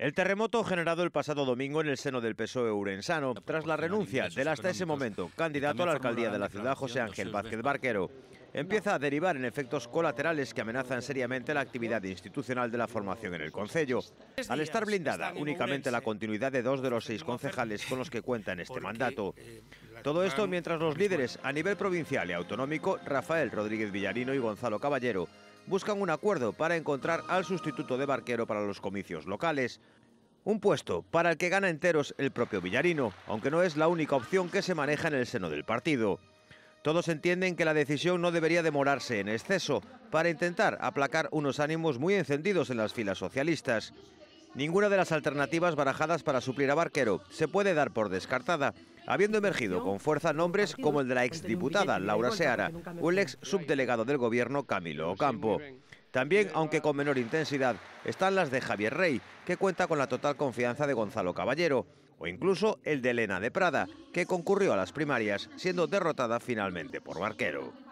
El terremoto generado el pasado domingo en el seno del PSOE urensano, tras la renuncia del hasta ese momento candidato a la alcaldía de la ciudad, José Ángel Vázquez Barquero, empieza a derivar en efectos colaterales que amenazan seriamente la actividad institucional de la formación en el Concello, al estar blindada únicamente la continuidad de dos de los seis concejales con los que cuenta en este mandato. Eh, Todo esto mientras los líderes a nivel provincial y autonómico, Rafael Rodríguez Villarino y Gonzalo Caballero, buscan un acuerdo para encontrar al sustituto de Barquero para los comicios locales. Un puesto para el que gana enteros el propio Villarino, aunque no es la única opción que se maneja en el seno del partido. Todos entienden que la decisión no debería demorarse en exceso para intentar aplacar unos ánimos muy encendidos en las filas socialistas. Ninguna de las alternativas barajadas para suplir a Barquero se puede dar por descartada, habiendo emergido con fuerza nombres como el de la exdiputada Laura Seara o el ex subdelegado del gobierno Camilo Ocampo. También, aunque con menor intensidad, están las de Javier Rey, que cuenta con la total confianza de Gonzalo Caballero, o incluso el de Elena de Prada, que concurrió a las primarias siendo derrotada finalmente por Barquero.